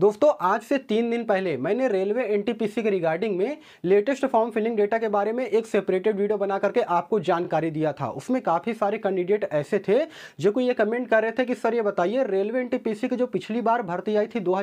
दोस्तों आज से तीन दिन पहले मैंने रेलवे एनटीपीसी के रिगार्डिंग में लेटेस्ट फॉर्म फिलिंग डेटा के बारे में एक सेपरेटेड वीडियो बना करके आपको जानकारी दिया था उसमें काफ़ी सारे कैंडिडेट ऐसे थे जो कि ये कमेंट कर रहे थे कि सर ये बताइए रेलवे एन की जो पिछली बार भर्ती आई थी दो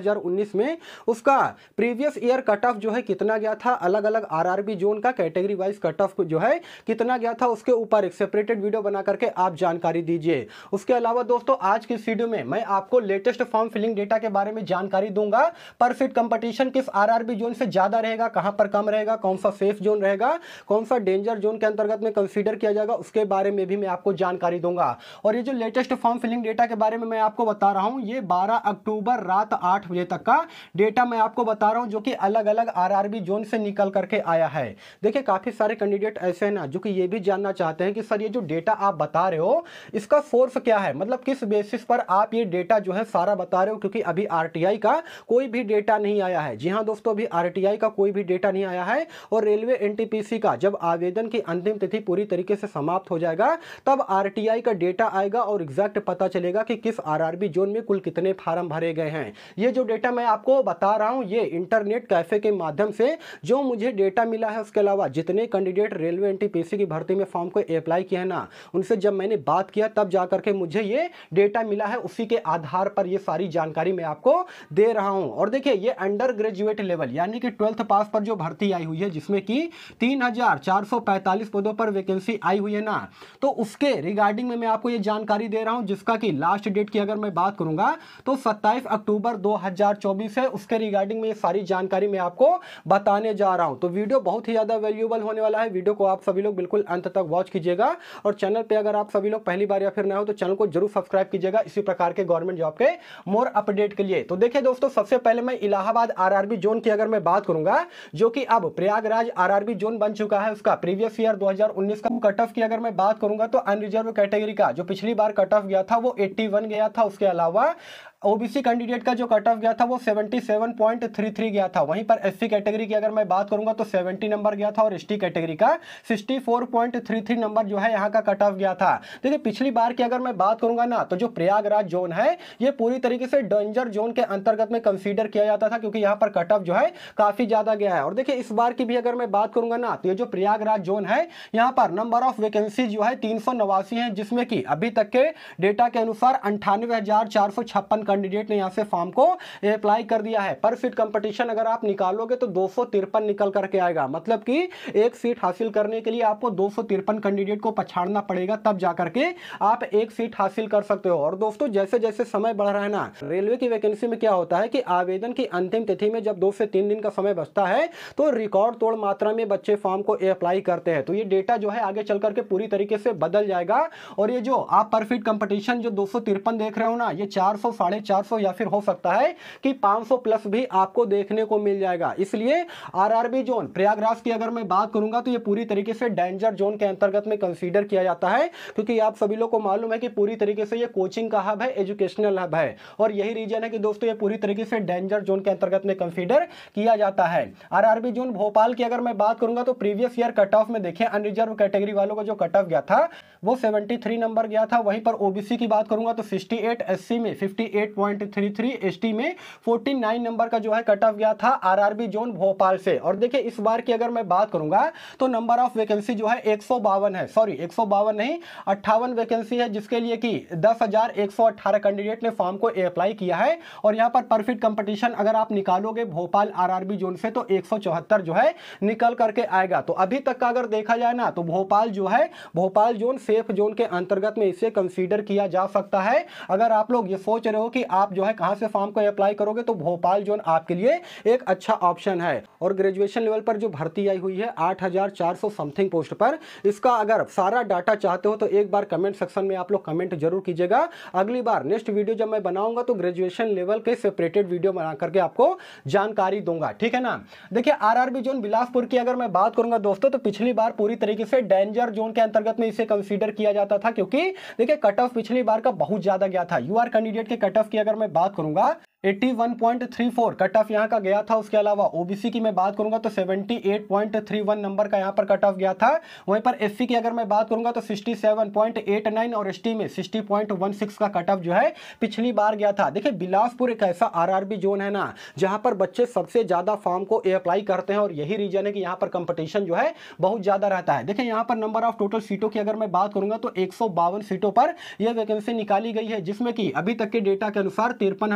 में उसका प्रीवियस ईयर कट ऑफ जो है कितना गया था अलग अलग आर जोन का कैटेगरी वाइज कट ऑफ जो है कितना गया था उसके ऊपर एक सेपरेटेड वीडियो बना करके आप जानकारी दीजिए उसके अलावा दोस्तों आज की वीडियो में मैं आपको लेटेस्ट फॉर्म फिलिंग डेटा के बारे में जानकारी दूँ दूंगा पर फिट कंपटीशन किस आरआरबी जोन से ज़्यादा रहेगा कहां पर कम रहेगा कौन सा सेफ जोन रहेगा कौन सा डेंजर जोन के अंतर्गत में कंसिडर किया जाएगा उसके बारे में भी मैं आपको जानकारी दूंगा और ये जो लेटेस्ट फॉर्म फिलिंग डेटा के बारे में मैं आपको बता रहा हूँ ये बारह अक्टूबर रात आठ बजे तक का डेटा मैं आपको बता रहा हूँ जो कि अलग अलग आर जोन से निकल करके आया है देखिए काफ़ी सारे कैंडिडेट ऐसे हैं ना जो कि ये भी जानना चाहते हैं कि सर ये जो डेटा आप बता रहे हो इसका सोर्स क्या है मतलब किस बेसिस पर आप ये डेटा जो है सारा बता रहे हो क्योंकि अभी आर का कोई भी डेटा नहीं आया है जी हाँ दोस्तों अभी आर का कोई भी डेटा नहीं आया है और रेलवे एन का जब आवेदन की अंतिम तिथि पूरी तरीके से समाप्त हो जाएगा तब आर का डेटा आएगा और एग्जैक्ट पता चलेगा कि किस आर जोन में कुल कितने फार्म भरे गए हैं ये जो डेटा मैं आपको बता रहा हूँ ये इंटरनेट कैफे के माध्यम से जो मुझे डेटा मिला है उसके अलावा जितने कैंडिडेट रेलवे एन की भर्ती में फॉर्म को अप्लाई किया है ना उनसे जब मैंने बात किया तब जाकर के मुझे ये डेटा मिला है उसी के आधार पर ये सारी जानकारी मैं आपको दे रहा रहा हूं और देखिए ये अंडर ग्रेजुएट लेवल यानी कि ट्वेल्थ पास पर जो भर्ती आई हुई है जिसमें कि 3,445 पदों पर वैकेंसी आई हुई है ना तो उसके रिगार्डिंग में मैं आपको ये जानकारी दे रहा हूं जिसका कि लास्ट डेट की अगर मैं बात करूंगा तो 27 अक्टूबर 2024 है उसके रिगार्डिंग में ये सारी जानकारी मैं आपको बताने जा रहा हूँ तो वीडियो बहुत ही ज़्यादा वैल्यूबल होने वाला है वीडियो को आप सभी लोग बिल्कुल अंत तक वॉच कीजिएगा और चैनल पर अगर आप सभी लोग पहली बार या फिर ना हो तो चैनल को जरूर सब्सक्राइब कीजिएगा इसी प्रकार के गवर्नमेंट जॉब के मोर अपडेट के लिए तो देखिए दोस्तों सबसे पहले मैं इलाहाबाद आरआरबी जोन की अगर मैं बात करूंगा जो कि अब प्रयागराज आरआरबी जोन बन चुका है उसका प्रीवियस ईयर 2019 का कट ऑफ की अगर मैं बात करूंगा तो अनरिजर्व कैटेगरी का जो पिछली बार कट ऑफ गया था वो 81 गया था उसके अलावा ओबीसी कैंडिडेट का जो कट ऑफ गया था वो 77.33 गया था वहीं पर एससी कैटेगरी की अगर मैं बात करूंगा तो 70 नंबर गया था और एसटी कैटेगरी का 64.33 नंबर जो है यहाँ का कट ऑफ गया था देखिए पिछली बार की अगर मैं बात करूंगा ना तो जो प्रयागराज जोन है ये पूरी तरीके से डेंजर जोन के अंतर्गत में कंसिडर किया जाता था क्योंकि यहाँ पर कट ऑफ जो है काफी ज्यादा गया है और देखिये इस बार की भी अगर मैं बात करूंगा ना तो ये जो प्रयागराज जोन है यहाँ पर नंबर ऑफ वैकेंसी जो है तीन है जिसमें कि अभी तक के डेटा के अनुसार अंठानवे हजार चार सौ छप्पन कैंडिडेट ने यहाँ से फॉर्म को अप्लाई eh, कर दिया है पर सीट कंपटीशन अगर आप निकालोगे तो दो निकल करके आएगा मतलब कि एक सीट हासिल करने के लिए आपको दो कैंडिडेट को पछाड़ना पड़ेगा तब जा करके आप एक सीट हासिल कर सकते हो और दोस्तों जैसे जैसे समय बढ़ रहा है ना रेलवे की वैकेंसी में क्या होता है कि आवेदन की अंतिम तिथि में जब दो से तीन दिन का समय बचता है तो रिकॉर्ड तोड़ मात्रा में बच्चे फॉर्म को अप्लाई करते हैं तो ये डेटा जो है आगे चल करके पूरी तरीके से बदल जाएगा और ये जो आप परफिट कंपटीशन जो दो देख रहे हो ना ये चार सौ साढ़े चार सौ या फिर हो सकता है कि पांच सौ प्लस भी आपको देखने को मिल जाएगा इसलिए आरआरबी जोन प्रयागराज की अगर मैं बात करूंगा तो ये पूरी तरीके से डेंजर जोन के अंतर्गत में कंसीडर किया जाता है क्योंकि आप सभी लोग को मालूम है कि पूरी तरीके से ये कोचिंग का हब है एजुकेशनल हब है और यही रीजन है कि दोस्तों ये पूरी तरीके से डेंजर जोन के अंतर्गत में कंसिडर किया जाता है आर जोन भोपाल की अगर मैं बात करूंगा तो प्रीवियस ईयर कट ऑफ में देखें अनरिजर्व कैटेगरी वालों का जो कट ऑफ गया था वो 73 नंबर गया था वहीं पर ओबीसी की बात करूंगा तो 68 एट में 58 48.33 एसटी में 49 नंबर का जो है कट ऑफ गया था आरआरबी जोन भोपाल से और देखिए इस बार की अगर मैं बात करूंगा तो नंबर ऑफ वैकेंसी जो है एक है सॉरी एक नहीं अट्ठावन वैकेंसी है जिसके लिए कि दस कैंडिडेट ने फॉर्म को अप्लाई किया है और यहाँ पर परफेक्ट कंपटीशन अगर आप निकालोगे भोपाल आर जोन से तो एक जो है निकल करके आएगा तो अभी तक का अगर देखा जाए ना तो भोपाल जो है भोपाल जोन सेफ जोन के अंतर्गत में इसे कंसीडर किया जा सकता है अगर आप लोग ये सोच रहे हो कि आप जो है कहाँ से फॉर्म को अप्लाई करोगे तो भोपाल जोन आपके लिए एक अच्छा ऑप्शन है और ग्रेजुएशन लेवल पर जो भर्ती आई हुई है आठ समथिंग पोस्ट पर इसका अगर सारा डाटा चाहते हो तो एक बार कमेंट सेक्शन में आप लोग कमेंट जरूर कीजिएगा अगली बार नेक्स्ट वीडियो जब मैं बनाऊंगा तो ग्रेजुएशन लेवल के सेपरेटेड वीडियो बना करके आपको जानकारी दूंगा ठीक है ना देखिए आरआरबी जोन बिलासपुर की अगर मैं बात करूंगा दोस्तों तो पिछली बार पूरी तरीके से डेंजर जोन के अंतर्गत में इसे कंसिडर किया जाता था क्योंकि देखिए कट ऑफ पिछली बार का बहुत ज्यादा गया था यू आर कैंडिडेट के कट की अगर मैं बात करूंगा 81.34 कट ऑफ यहाँ का गया था उसके अलावा ओबीसी की मैं बात करूंगा तो 78.31 नंबर का यहाँ पर कट ऑफ गया था वहीं पर एससी की अगर मैं बात करूंगा तो 67.89 और एसटी में 60.16 का कट ऑफ जो है पिछली बार गया था देखिए बिलासपुर एक ऐसा आरआरबी जोन है ना जहाँ पर बच्चे सबसे ज़्यादा फॉर्म को अप्लाई करते हैं और यही रीजन है कि यहाँ पर कंपटीशन जो है बहुत ज़्यादा रहता है देखिए यहाँ पर नंबर ऑफ टोटल सीटों की अगर मैं बात करूंगा तो एक सीटों पर यह वैकेंसी निकाली गई है जिसमें कि अभी तक के डेटा के अनुसार तिरपन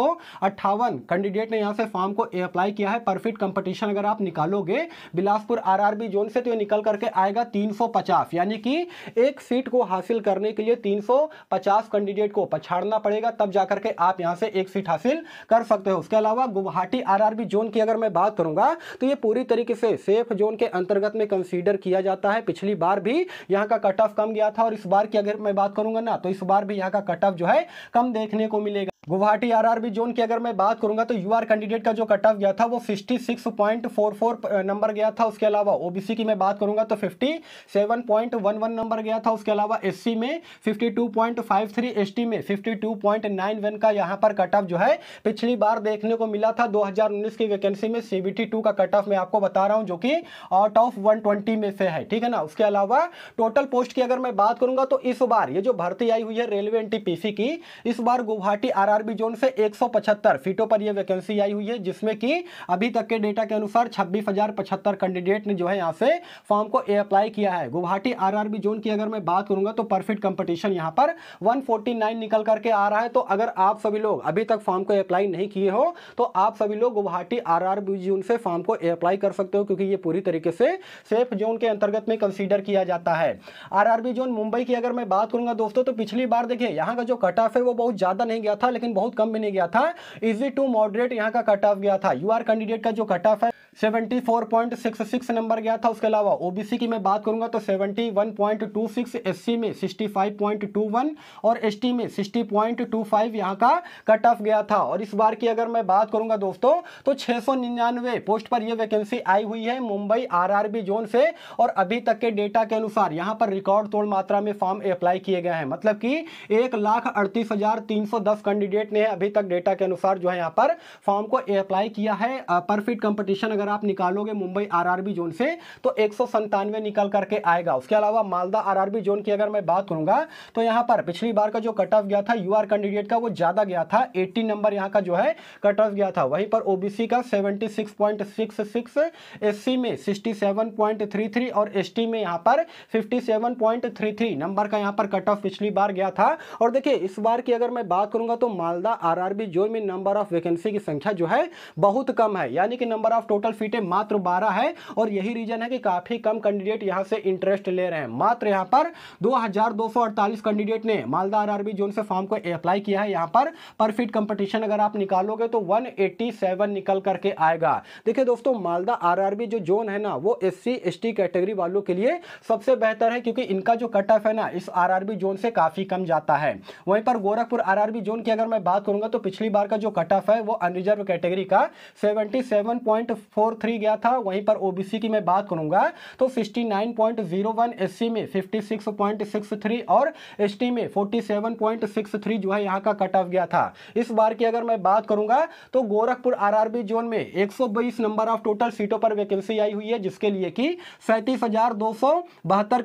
कैंडिडेट ने यहाँ से फॉर्म को अप्लाई किया है परफेक्ट कंपटीशन अगर आप निकालोगे बिलासपुर आरआरबी जोन से तो ये निकल करके आएगा 350 यानी कि एक सीट को हासिल करने के लिए 350 कैंडिडेट को पछाड़ना पड़ेगा तब जाकर के आप यहाँ से एक सीट हासिल कर सकते हो उसके अलावा गुवाहाटी आर जोन की अगर मैं बात करूंगा तो ये पूरी तरीके से सेफ जोन के अंतर्गत में कंसिडर किया जाता है पिछली बार भी यहाँ का कट ऑफ कम गया था और इस बार की अगर मैं बात करूंगा ना तो इस बार भी यहाँ का कट ऑफ जो है कम देखने को मिलेगा गुवाहाटी आरआरबी जोन की अगर मैं बात करूंगा तो यूआर कैंडिडेट का जो कट ऑफ गया था वो 56.44 नंबर गया था उसके अलावा ओबीसी की मैं बात करूंगा तो 57.11 नंबर गया था उसके अलावा एससी में 52.53 एसटी में 52.91 का यहाँ पर कट ऑफ जो है पिछली बार देखने को मिला था 2019 की वैकेंसी में सीबीटी टू का कट ऑफ मैं आपको बता रहा हूँ जो कि आउट ऑफ 120 में से है ठीक है ना उसके अलावा टोटल पोस्ट की अगर मैं बात करूंगा तो इस बार ये जो भर्ती आई हुई है रेलवे एनटीपीसी की इस बार गुवाहाटी आर आरबी जोन से 175 सीटों पर यह वैकेंसी आई हुई है जिसमें कि अभी तक के डेटा के अनुसार छब्बीस कैंडिडेट ने जो है यहाँ से फॉर्म को अप्लाई किया है गुवाहाटी आरआरबी जोन की अगर मैं बात करूंगा तो परफेक्ट कंपटीशन यहाँ पर 149 निकल करके आ रहा है तो अगर आप सभी लोग अभी तक फॉर्म को अप्लाई नहीं किए हो तो आप सभी लोग गुवाहाटी आरआरबी जोन से फॉर्म को अप्लाई कर सकते हो क्योंकि ये पूरी तरीके से सेफ जोन के अंतर्गत में कंसीडर किया जाता है आरआरबी जोन मुंबई की अगर मैं बात करूंगा दोस्तों तो पिछली बार देखिए यहाँ का जो कट ऑफ है वो बहुत ज़्यादा नहीं गया था लेकिन लेकिन बहुत कम भी नहीं गया था इजी टू मॉडरेट यहाँ का कट ऑफ गया था यू आर कैंडिडेट का जो कट ऑफ है 74.66 नंबर गया था उसके अलावा ओबीसी की मैं बात करूंगा तो 71.26 एससी में 65.21 और एसटी में 60.25 यहाँ का कट ऑफ गया था और इस बार की अगर मैं बात करूंगा दोस्तों तो 699 पोस्ट पर यह वैकेंसी आई हुई है मुंबई आरआरबी जोन से और अभी तक के डेटा के अनुसार यहाँ पर रिकॉर्ड तोड़ मात्रा में फॉर्म अप्लाई किए गए हैं मतलब कि एक लाख अड़तीस हजार तीन सौ दस कैंडिडेट ने अभी तक डेटा के अनुसार जो है यहाँ पर फॉर्म को अप्लाई किया है परफिट कॉम्पिटिशन अगर अगर आप निकालोगे मुंबई आरआरबी जोन से तो एक निकल करके आएगा उसके अलावा मालदा आरआरबी जोन की अगर मैं बात करूंगा तो यहां पर पिछली बार का जो कट ऑफ गया था यूआर कैंडिडेट का वो ज़्यादा गया था एट्टी नंबर यहाँ का जो है कट ऑफ गया था वहीं पर ओबीसी का सेवेंटी सिक्स एससी में सिक्सटी और एसटी में यहाँ पर फिफ्टी नंबर का यहाँ पर कट ऑफ पिछली बार गया था और देखिए इस बार की अगर मैं बात करूंगा तो मालदा आरआरबी जोन में नंबर ऑफ वैकेंसी की संख्या जो है बहुत कम है यानी कि नंबर ऑफ टोटल सीटें मात्र बारह है और यही रीजन है कि काफ़ी कम कैंडिडेट यहां से इंटरेस्ट ले रहे हैं मात्र यहां पर 2248 कैंडिडेट ने मालदा आरआरबी जोन से फॉर्म को अप्लाई किया है यहां पर पर फीट कंपटीशन अगर आप निकालोगे तो 187 निकल करके आएगा देखिए दोस्तों मालदा आरआरबी जो जोन है ना वो एस सी कैटेगरी वालों के लिए सबसे बेहतर है क्योंकि इनका जो कट ऑफ है ना इस आरआरबी जोन से काफ़ी कम जाता है वहीं पर गोरखपुर आरआरबी जोन की अगर मैं बात करूंगा तो पिछली बार का जो कट ऑफ है वो अनरिजर्व कैटेगरी का सेवेंटी फोर थ्री गया था वहीं पर ओबीसी की मैं बात करूंगा तो sixty nine point zero one S में fifty six point six three और एस में forty seven point six three जो है यहाँ का कट ऑफ गया था इस बार की अगर मैं बात करूंगा तो गोरखपुर आरआरबी जोन में एक नंबर ऑफ टोटल सीटों पर वैकेंसी आई हुई है जिसके लिए कि सैंतीस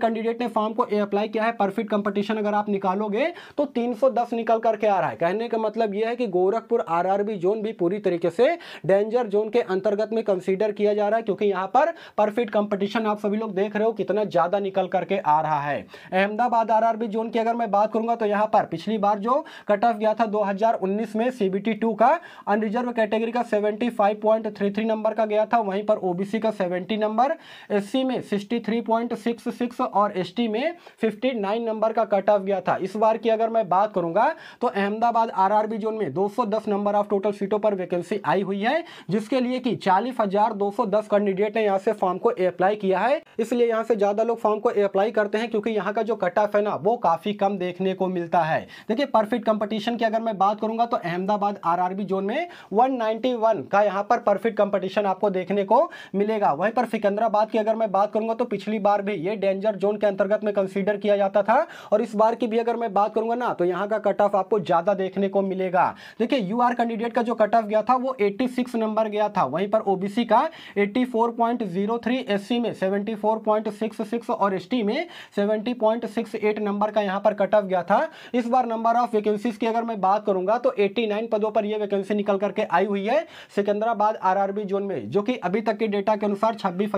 कैंडिडेट ने फॉर्म को अप्लाई किया है परफेक्ट कंपटीशन अगर आप निकालोगे तो 310 निकल करके आ रहा है कहने का मतलब यह है कि गोरखपुर आरआरबी जोन भी पूरी तरीके से डेंजर जोन के अंतर्गत में कंसीडर किया जा रहा है क्योंकि यहां पर परफिट कंपटीशन आप सभी लोग देख रहे हो कितना ज़्यादा निकल करके आ रहा है अहमदाबाद आरआरबी जोन की अगर मैं बात करूंगा तो यहां पर पिछली बार जो कट ऑफ गया था 2019 में सीबीटी टू का अनरिजर्व कैटेगरी का 75.33 नंबर का गया था वहीं पर ओबीसी का 70 नंबर एस में सिक्सटी और एस में फिफ्टी नंबर का कट ऑफ गया था इस बार की अगर मैं बात करूंगा तो अहमदाबाद आरआरबी जोन में 210 नंबर ऑफ टोटल सीटों पर वैकेंसी आई हुई है जिसके लिए कि चालीस 2210 कैंडिडेट ने यहाँ से फॉर्म को अप्लाई किया है इसलिए यहाँ से ज़्यादा लोग फॉर्म को अप्लाई करते हैं क्योंकि यहाँ का जो कट ऑफ है ना वो काफ़ी कम देखने को मिलता है देखिए परफेक्ट कंपटीशन की अगर मैं बात करूंगा तो अहमदाबाद आरआरबी जोन में 191 का यहाँ पर परफेक्ट कंपटीशन आपको देखने को मिलेगा वहीं पर सिकंदराबाद की अगर मैं बात करूंगा तो पिछली बार भी ये डेंजर जोन के अंतर्गत में कंसिडर किया जाता था और इस बार की भी अगर मैं बात करूंगा ना तो यहाँ का कट ऑफ आपको ज़्यादा देखने को मिलेगा देखिए यू कैंडिडेट का जो कट ऑफ गया था वो एट्टी नंबर गया था वहीं पर ओबीसी एससी का 84.03 एससी में 74.66 और एसटी में 70.68 नंबर का यहां पर कट ऑफ गया था इस बार नंबर ऑफ वैकेंसीज की अगर मैं बात करूंगा तो 89 पदों पर यह वैकेंसी निकल करके आई हुई है सिकंदराबाद आरआरबी जोन में जो कि अभी तक के डेटा के अनुसार छब्बीस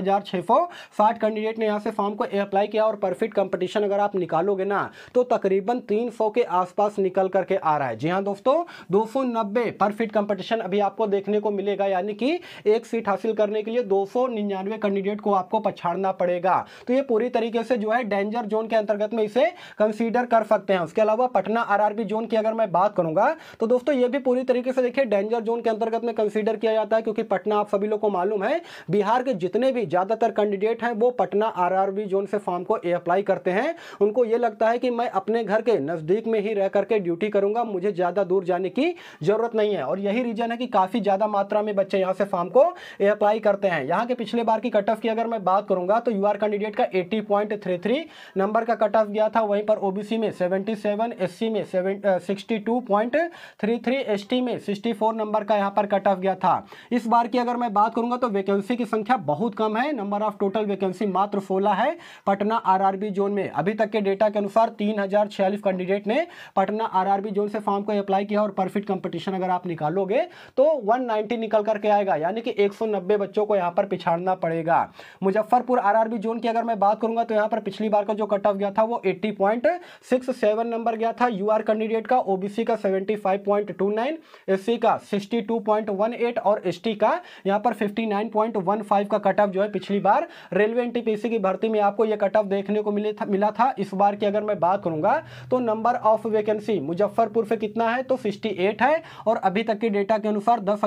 कैंडिडेट ने यहाँ से फॉर्म को अप्लाई किया और परफेक्ट कंपटीशन अगर आप निकालोगे ना तो तकरीबन 300 के आसपास निकल करके आ रहा है जी हाँ दोस्तों दो सौ नब्बे परफेक्ट कंपटीशन अभी आपको देखने को मिलेगा यानी कि एक सीट हासिल करने के लिए दो कैंडिडेट को आपको पछाड़ना पड़ेगा तो ये पूरी तरीके से जो है डेंजर जोन के अंतर्गत में इसे कंसीडर कर सकते हैं उसके अलावा पटना आरआरबी जोन की अगर मैं बात करूंगा तो दोस्तों ये भी पूरी तरीके से देखिए डेंजर जोन के अंतर्गत में कंसीडर किया जाता है क्योंकि पटना आप सभी लोगों को मालूम है बिहार के जितने भी ज़्यादातर कैंडिडेट हैं वो पटना आरआरबी जोन से फॉर्म को अप्लाई करते हैं उनको ये लगता है कि मैं अपने घर के नज़दीक में ही रह करके ड्यूटी करूंगा मुझे ज़्यादा दूर जाने की ज़रूरत नहीं है और यही रीज़न है कि काफ़ी ज़्यादा मात्रा में बच्चे यहां से फॉर्म को अप्लाई करते हैं यहाँ के पिछले बार की कट ऑफ की अगर मैं बात करूँगा तो यू कैंडिडेट का 80.33 नंबर का कट ऑफ गया था वहीं पर ओबीसी में 77 एससी में सेवन सिक्सटी में 64 नंबर का यहाँ पर कट ऑफ गया था इस बार की अगर मैं बात करूँगा तो वैकेंसी की संख्या बहुत कम है नंबर ऑफ टोटल वैकेंसी मात्र सोलह है पटना आरआरबी जोन में अभी तक के डेटा के अनुसार तीन कैंडिडेट ने पटना आरआरबी जोन से फॉर्म को अप्लाई किया और परफेक्ट कंपटीशन अगर आप निकालोगे तो 190 निकल करके आएगा यानी कि 190 नब्बे बच्चों को यहाँ पर पिछाड़ना पड़ेगा मुजफ्फरपुर आरआरबी जोन की अगर मैं बात करूंगा तो यहाँ पर पिछली बार का जो कट ऑफ गया था वो 80.67 नंबर गया था यूआर कैंडिडेट का ओबीसी का 75.29 एससी का 62.18 और एसटी का यहाँ पर 59.15 का कट ऑफ जो है पिछली बार रेलवे एनटीपीसी की भर्ती में आपको यह कट ऑफ देखने को मिले था मिला था इस बार की अगर मैं बात करूंगा तो नंबर ऑफ वैकेंसी मुजफ्फरपुर से कितना है तो सिक्सटी है और अभी तक के डेटा के अनुसार दस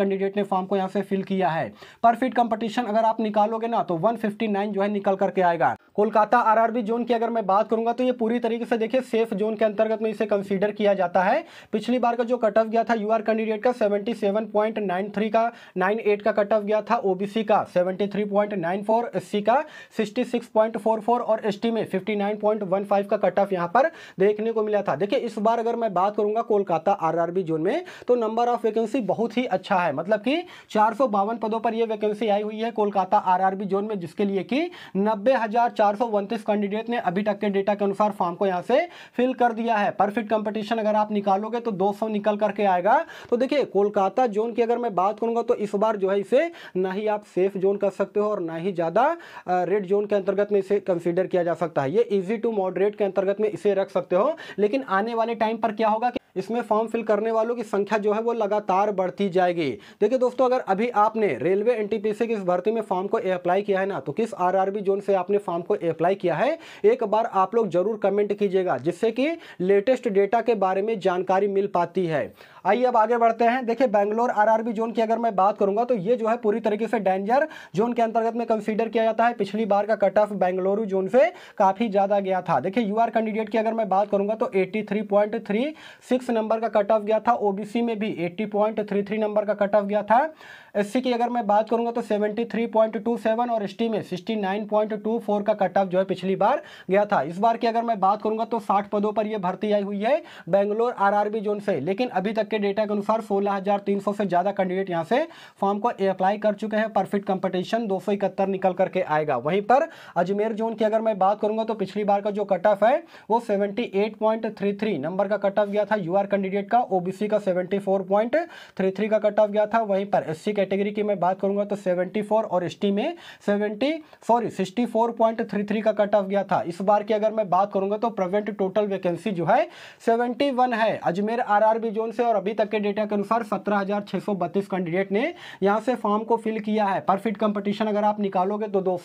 कैंडिडेट ने फॉर्म को यहाँ से से फिल किया है पर फीट कंपटीशन अगर आप निकालोगे ना तो 159 जो है निकल करके आएगा कोलकाता आरआरबी जोन की अगर मैं बात करूंगा तो ये पूरी तरीके से देखिए सेफ जोन के अंतर्गत में इसे कंसीडर किया जाता है पिछली बार का जो कट ऑफ गया था यूआर कैंडिडेट का 77.93 का 98 का कट ऑफ गया था ओबीसी का 73.94 एससी का 66.44 और एसटी में 59.15 का कट ऑफ यहाँ पर देखने को मिला था देखिए इस बार अगर मैं बात करूंगा कोलकाता आर जोन में तो नंबर ऑफ वैकेंसी बहुत ही अच्छा है मतलब कि चार पदों पर यह वैकेंसी आई हुई है कोलकाता आर जोन में जिसके लिए कि नब्बे चार कैंडिडेट ने अभी तक के डेटा के अनुसार फॉर्म को यहाँ से फिल कर दिया है परफेक्ट कंपटीशन अगर आप निकालोगे तो 200 निकल करके आएगा तो देखिए कोलकाता जोन की अगर मैं बात करूंगा तो इस बार जो है इसे ना ही आप सेफ जोन कर सकते हो और ना ही ज़्यादा रेड जोन के अंतर्गत में इसे कंसिडर किया जा सकता है ये इजी टू मॉडरेट के अंतर्गत में इसे रख सकते हो लेकिन आने वाले टाइम पर क्या होगा इसमें फॉर्म फिल करने वालों की संख्या जो है वो लगातार बढ़ती जाएगी देखिए दोस्तों अगर अभी आपने रेलवे एन की इस भर्ती में फॉर्म को अप्लाई किया है ना तो किस आर जोन से आपने फॉर्म को अप्लाई किया है एक बार आप लोग जरूर कमेंट कीजिएगा जिससे कि लेटेस्ट डेटा के बारे में जानकारी मिल पाती है आइए अब आगे बढ़ते हैं देखिए बैंगलोर आरआरबी जोन की अगर मैं बात करूंगा तो ये जो है पूरी तरीके से डेंजर जोन के अंतर्गत में कंसीडर किया जाता है पिछली बार का कट ऑफ बेंगलुरु जोन से काफ़ी ज़्यादा गया था देखिए यू कैंडिडेट की अगर मैं बात करूंगा तो 83.36 नंबर का कट ऑफ गया था ओबीसी में भी 80.33 नंबर का कट ऑफ गया था एस की अगर मैं बात करूंगा तो 73.27 और एसटी में 69.24 का कट ऑफ जो है पिछली बार गया था इस बार की अगर मैं बात करूंगा तो 60 पदों पर यह भर्ती आई हुई है बेंगलोर आरआरबी जोन से लेकिन अभी तक के डेटा के अनुसार 16,300 से ज़्यादा कैंडिडेट यहाँ से फॉर्म को अप्लाई कर चुके हैं परफिट कंपटीशन दो निकल करके आएगा वहीं पर अजमेर जोन की अगर मैं बात करूँगा तो पिछली बार का जो कट ऑफ है वो सेवेंटी नंबर का कट ऑफ गया था यू कैंडिडेट का ओबीसी का सेवेंटी का कट ऑफ गया था वहीं पर एस कैटेगरी की मैं बात करूंगा तो 74 और एस में 70 सॉरी 64.33 का कट ऑफ गया था इस बार की अगर मैं बात करूंगा तो प्रेजेंट टोटल वैकेंसी जो है 71 है अजमेर आरआरबी जोन से और अभी तक के डेटा के अनुसार 17,632 कैंडिडेट ने यहाँ से फॉर्म को फिल किया है परफिट कंपटीशन अगर आप निकालोगे तो दो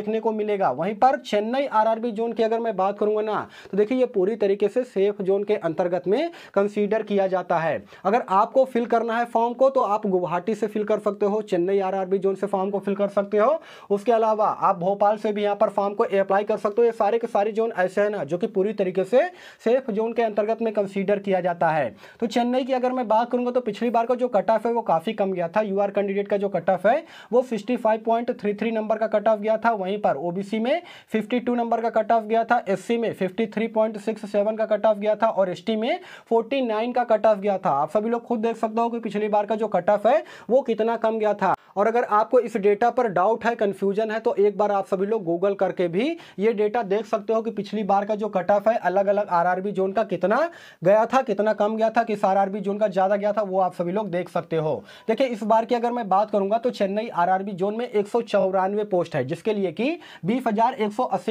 देखने को मिलेगा वहीं पर चेन्नई आरआरबी जोन की अगर मैं बात करूंगा ना तो देखिए ये पूरी तरीके से सेफ जोन के अंतर्गत में कंसीडर किया जाता है अगर आपको फिल करना है फॉर्म को तो आप गुवाहाटी गुवाहाटी से फिल कर सकते हो चेन्नई आरआरबी जोन से फॉर्म को फिल कर सकते हो उसके अलावा आप भोपाल से भी यहाँ पर फॉर्म को अप्लाई कर सकते हो ये सारे के सारे जोन ऐसे हैं ना जो कि पूरी तरीके से सेफ जोन के अंतर्गत में कंसीडर किया जाता है तो चेन्नई की अगर मैं बात करूँगा तो पिछली बार का जो कट ऑफ है वो काफ़ी कम गया था यू कैंडिडेट का जो कट ऑफ है वो सिक्सटी नंबर का कट ऑफ गया था वहीं पर ओ में फिफ्टी नंबर का कट ऑफ गया था एस में फिफ्टी का कट ऑफ गया था और एस में फोर्टी का कट ऑफ गया था आप सभी लोग खुद देख सकते हो कि पिछली बार का जो कट ऑफ है वो कितना कम गया था और अगर आपको इस डेटा पर डाउट है कंफ्यूजन है तो एक बार आप सभी लोग गूगल करके भी ये डेटा देख सकते हो कि पिछली बार का जो कट ऑफ है अलग अलग आरआरबी जोन का कितना गया था कितना कम गया था किस आरआरबी जोन का ज़्यादा गया था वो आप सभी लोग देख सकते हो देखिए इस बार की अगर मैं बात करूंगा तो चेन्नई आर जोन में एक पोस्ट है जिसके लिए कि बीस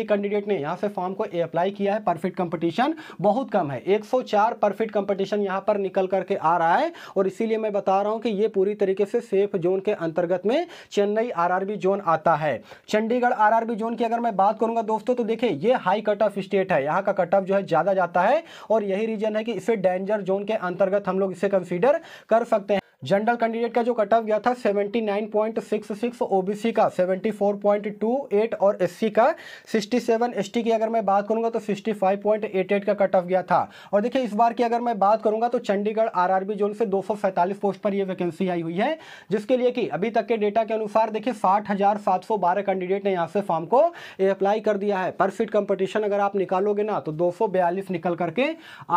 कैंडिडेट ने यहाँ से फॉर्म को अप्लाई किया है परफेक्ट कॉम्पिटिशन बहुत कम है एक परफेक्ट कॉम्पिटिशन यहाँ पर निकल करके आ रहा है और इसीलिए मैं बता रहा हूँ कि ये पूरी तरीके से सेफ जोन के अंतर्गत में चेन्नई आरआरबी जोन आता है चंडीगढ़ आरआरबी जोन की अगर मैं बात करूंगा दोस्तों तो देखिए ये हाई कट ऑफ स्टेट है यहाँ का कट ऑफ जो है ज़्यादा जाता है और यही रीजन है कि इसे डेंजर जोन के अंतर्गत हम लोग इसे कंसिडर कर सकते हैं जनरल कैंडिडेट का जो कट ऑफ गया था 79.66 ओबीसी का 74.28 और एससी का 67 एसटी की अगर मैं बात करूंगा तो 65.88 का कट ऑफ गया था और देखिए इस बार की अगर मैं बात करूंगा तो चंडीगढ़ आरआरबी जोन से दो पोस्ट पर यह वैकेंसी आई हुई है जिसके लिए कि अभी तक के डेटा के अनुसार देखिए साठ कैंडिडेट ने यहाँ से फॉर्म को अप्लाई कर दिया है पर सीट कंपटीशन अगर आप निकालोगे ना तो दो निकल करके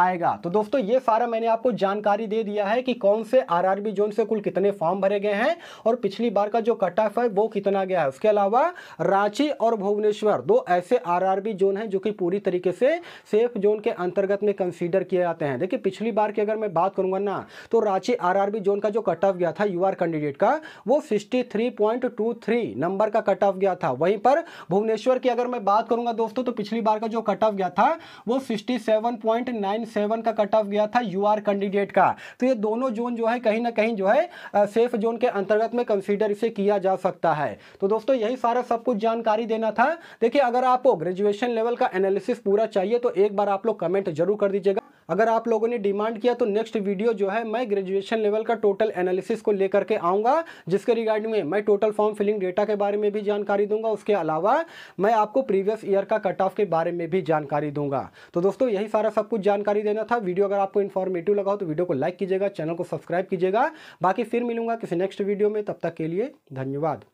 आएगा तो दोस्तों ये सारा मैंने आपको जानकारी दे दिया है कि कौन से आरआरबी चौबीस जोन से कुल कितने फॉर्म भरे गए हैं और पिछली बार का जो कट ऑफ है वो कितना गया है उसके अलावा रांची और भुवनेश्वर दो ऐसे आरआरबी जोन हैं जो कि पूरी तरीके से सेफ जोन के अंतर्गत में कंसीडर किए जाते हैं देखिए पिछली बार की अगर मैं बात करूंगा ना तो रांची आर जोन का जो कट ऑफ गया था यू कैंडिडेट का वो सिक्सटी नंबर का कट ऑफ गया था वहीं पर भुवनेश्वर की अगर मैं बात करूंगा दोस्तों तो पिछली बार का जो कट ऑफ गया था वो 67.97 का कट ऑफ गया था यूआर कैंडिडेट का तो ये दोनों जोन जो है कहीं ना कहीं कहीं जो है सेफ जोन के अंतर्गत में कंसीडर इसे किया जा सकता है तो दोस्तों यही सारा सब कुछ जानकारी देना था देखिए अगर आपको ग्रेजुएशन लेवल का एनालिसिस पूरा चाहिए तो एक बार आप लोग कमेंट जरूर कर दीजिएगा अगर आप लोगों ने डिमांड किया तो नेक्स्ट वीडियो जो है मैं ग्रेजुएशन लेवल का टोटल एनालिसिस को लेकर के आऊँगा जिसके रिगार्डिंग में मैं टोटल फॉर्म फिलिंग डेटा के बारे में भी जानकारी दूंगा उसके अलावा मैं आपको प्रीवियस ईयर का कट ऑफ के बारे में भी जानकारी दूंगा तो दोस्तों यही सारा सब कुछ जानकारी देना था वीडियो अगर आपको इन्फॉर्मेटिव लगा हो तो वीडियो को लाइक कीजिएगा चैनल को सब्सक्राइब कीजिएगा बाकी फिर मिलूंगा किसी नेक्स्ट वीडियो में तब तक के लिए धन्यवाद